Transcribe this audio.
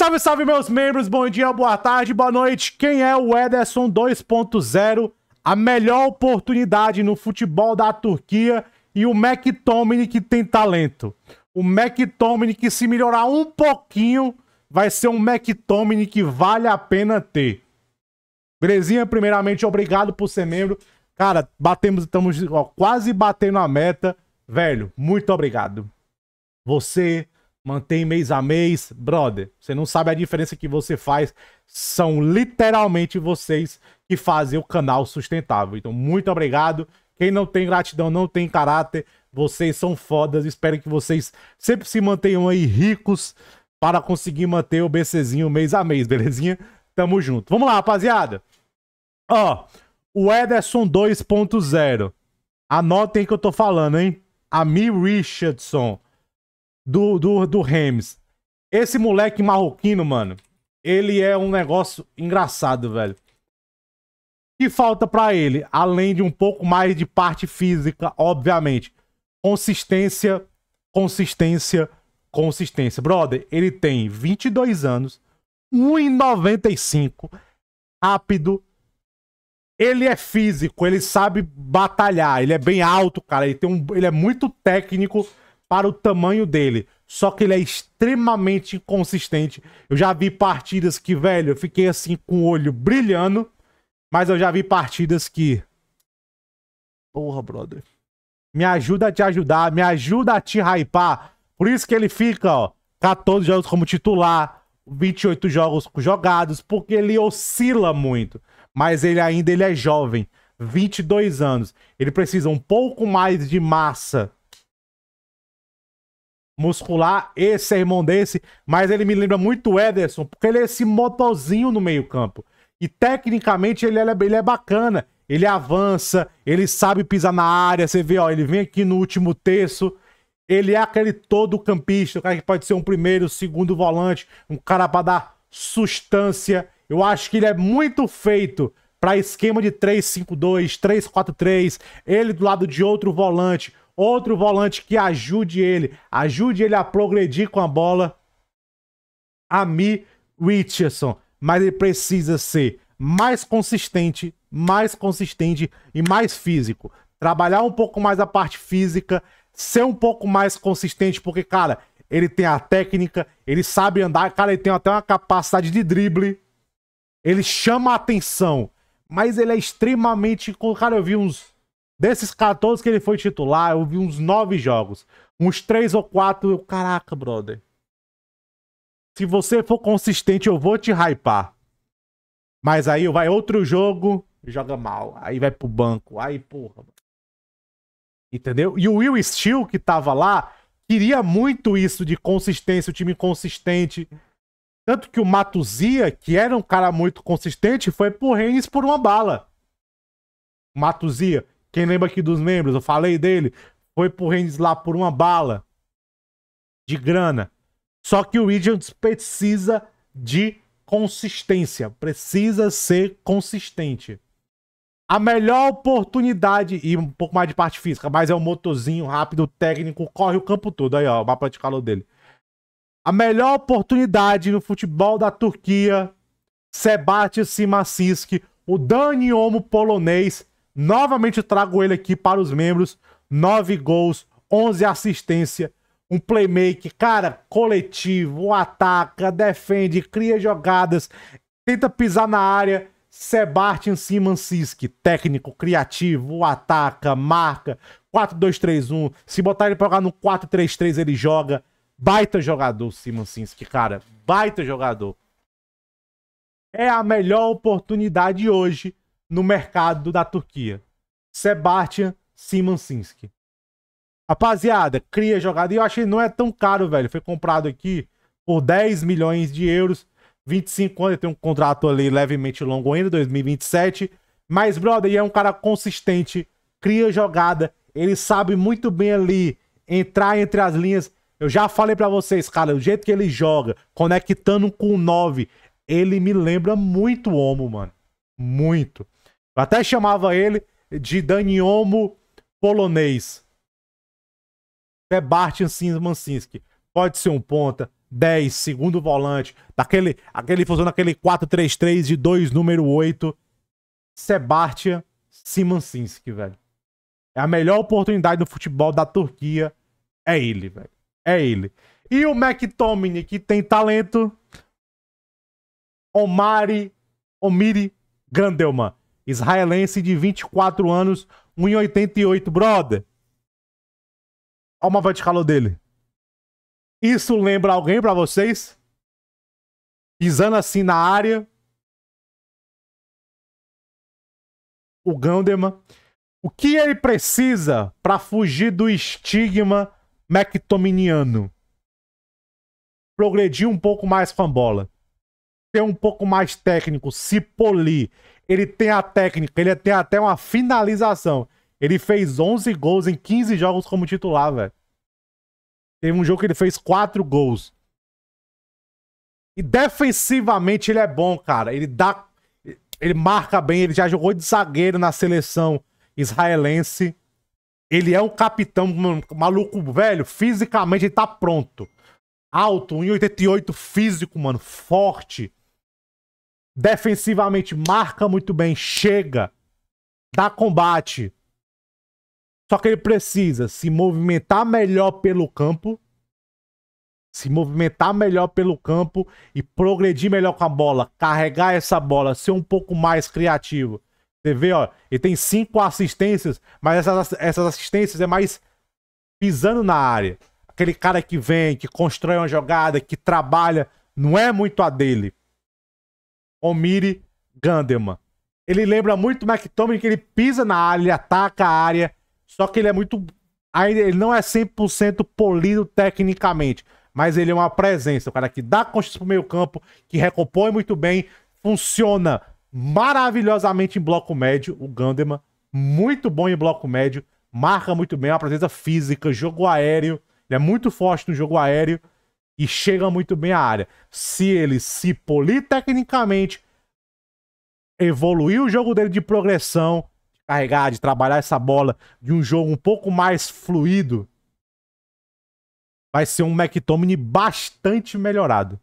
Salve, salve, meus membros. Bom dia, boa tarde, boa noite. Quem é o Ederson 2.0? A melhor oportunidade no futebol da Turquia e o McTominay que tem talento. O McTominay que se melhorar um pouquinho vai ser um McTominay que vale a pena ter. Belezinha, primeiramente, obrigado por ser membro. Cara, batemos, estamos ó, quase batendo a meta. Velho, muito obrigado. Você mantém mês a mês, brother. Você não sabe a diferença que você faz. São literalmente vocês que fazem o canal sustentável. Então, muito obrigado. Quem não tem gratidão, não tem caráter. Vocês são fodas. Espero que vocês sempre se mantenham aí ricos para conseguir manter o BCzinho mês a mês, belezinha? Tamo junto. Vamos lá, rapaziada. Ó, o Ederson 2.0. Anotem que eu tô falando, hein? Ami Richardson do, do, do Rams. Esse moleque marroquino, mano, ele é um negócio engraçado, velho. O que falta para ele? Além de um pouco mais de parte física, obviamente. Consistência, consistência, consistência. Brother, ele tem 22 anos, 1,95, rápido. Ele é físico, ele sabe batalhar, ele é bem alto, cara. Ele, tem um, ele é muito técnico para o tamanho dele. Só que ele é extremamente inconsistente. Eu já vi partidas que, velho, eu fiquei assim com o olho brilhando. Mas eu já vi partidas que. Porra, brother. Me ajuda a te ajudar, me ajuda a te hypar. Por isso que ele fica, ó, 14 jogos como titular, 28 jogos jogados, porque ele oscila muito. Mas ele ainda ele é jovem, 22 anos. Ele precisa um pouco mais de massa muscular, esse é irmão desse, mas ele me lembra muito o Ederson, porque ele é esse motozinho no meio-campo. E tecnicamente ele é, ele é bacana, ele avança, ele sabe pisar na área, você vê, ó, ele vem aqui no último terço, ele é aquele todo campista, o cara que pode ser um primeiro, segundo volante, um cara para dar sustância. Eu acho que ele é muito feito para esquema de 3-5-2, 3-4-3, ele do lado de outro volante, outro volante que ajude ele, ajude ele a progredir com a bola. Ami Richardson, mas ele precisa ser mais consistente, mais consistente e mais físico. Trabalhar um pouco mais a parte física, ser um pouco mais consistente, porque, cara, ele tem a técnica, ele sabe andar, cara, ele tem até uma capacidade de drible. Ele chama a atenção, mas ele é extremamente. Cara, eu vi uns Desses 14 que ele foi titular, eu vi uns 9 jogos. Uns 3 ou 4, eu, caraca, brother. Se você for consistente, eu vou te hypar. Mas aí vai outro jogo, joga mal. Aí vai pro banco. Aí, porra. Entendeu? E o Will Steele, que tava lá, queria muito isso de consistência, o time consistente. Tanto que o Matuzia, que era um cara muito consistente, foi pro Reigns por uma bala. Matuzia, quem lembra aqui dos membros? Eu falei dele. Foi pro Reigns lá por uma bala de grana. Só que o Reigns precisa de consistência. Precisa ser consistente. A melhor oportunidade, e um pouco mais de parte física, mas é um motorzinho rápido, técnico, corre o campo todo. Aí, ó, o mapa de calor dele. A melhor oportunidade no futebol da Turquia, Sebastian Simacinski, o Dani Olmo polonês, Novamente trago ele aqui para os membros. 9 gols, 11 assistência, um playmaker, cara, coletivo, ataca, defende, cria jogadas, tenta pisar na área. Sebastian Simansiski, técnico, criativo, ataca, marca, 4-2-3-1. Se botar ele pra jogar no 4-3-3, ele joga. Baita jogador, Simansinski, cara. Baita jogador. É a melhor oportunidade hoje no mercado da Turquia. Sebastian Simansinski. Rapaziada, cria jogada. E eu achei não é tão caro, velho. Foi comprado aqui por 10 milhões de euros. 25 anos, ele tem um contrato ali levemente longo ainda, 2027. Mas, brother, ele é um cara consistente, cria jogada. Ele sabe muito bem ali entrar entre as linhas. Eu já falei para vocês, cara, o jeito que ele joga, conectando com o 9, ele me lembra muito o Omo, mano. Muito até chamava ele de Daniomo polonês. Sebastian é Simansinski. Pode ser um ponta, 10, segundo volante, daquele, aquele fusão naquele 4-3-3 de 2, número 8. Sebastian Simansinski, velho. É a melhor oportunidade do futebol da Turquia. É ele, velho. É ele. E o McTominay, que tem talento. Omari, Omiri Gandelman. Israelense de 24 anos, 1,88, brother. Olha o mapa de calor dele. Isso lembra alguém para vocês? Pisando assim na área. O Ganderman. O que ele precisa para fugir do estigma mectominiano? Progredir um pouco mais com bola. Ser um pouco mais técnico, se polir ele tem a técnica, ele tem até uma finalização. Ele fez 11 gols em 15 jogos como titular, velho. Teve um jogo que ele fez 4 gols. E defensivamente ele é bom, cara. Ele dá ele marca bem, ele já jogou de zagueiro na seleção israelense. Ele é um capitão maluco, velho. Fisicamente ele tá pronto. Alto, 1,88 físico, mano, forte defensivamente marca muito bem, chega, dá combate. Só que ele precisa se movimentar melhor pelo campo, se movimentar melhor pelo campo e progredir melhor com a bola, carregar essa bola, ser um pouco mais criativo. Você vê, ó, ele tem cinco assistências, mas essas, essas assistências é mais pisando na área. Aquele cara que vem, que constrói uma jogada, que trabalha, não é muito a dele. Omiri Gandeman. Ele lembra muito o McTominay, que ele pisa na área, ele ataca a área, só que ele é muito... Ainda ele não é 100% polido tecnicamente, mas ele é uma presença, o cara que dá consciência pro meio campo, que recompõe muito bem, funciona maravilhosamente em bloco médio, o Gandeman, muito bom em bloco médio, marca muito bem, é uma presença física, jogo aéreo, ele é muito forte no jogo aéreo, e chega muito bem à área. Se ele se polir tecnicamente, evoluir o jogo dele de progressão, de carregar, de trabalhar essa bola, de um jogo um pouco mais fluido, vai ser um McTominay bastante melhorado.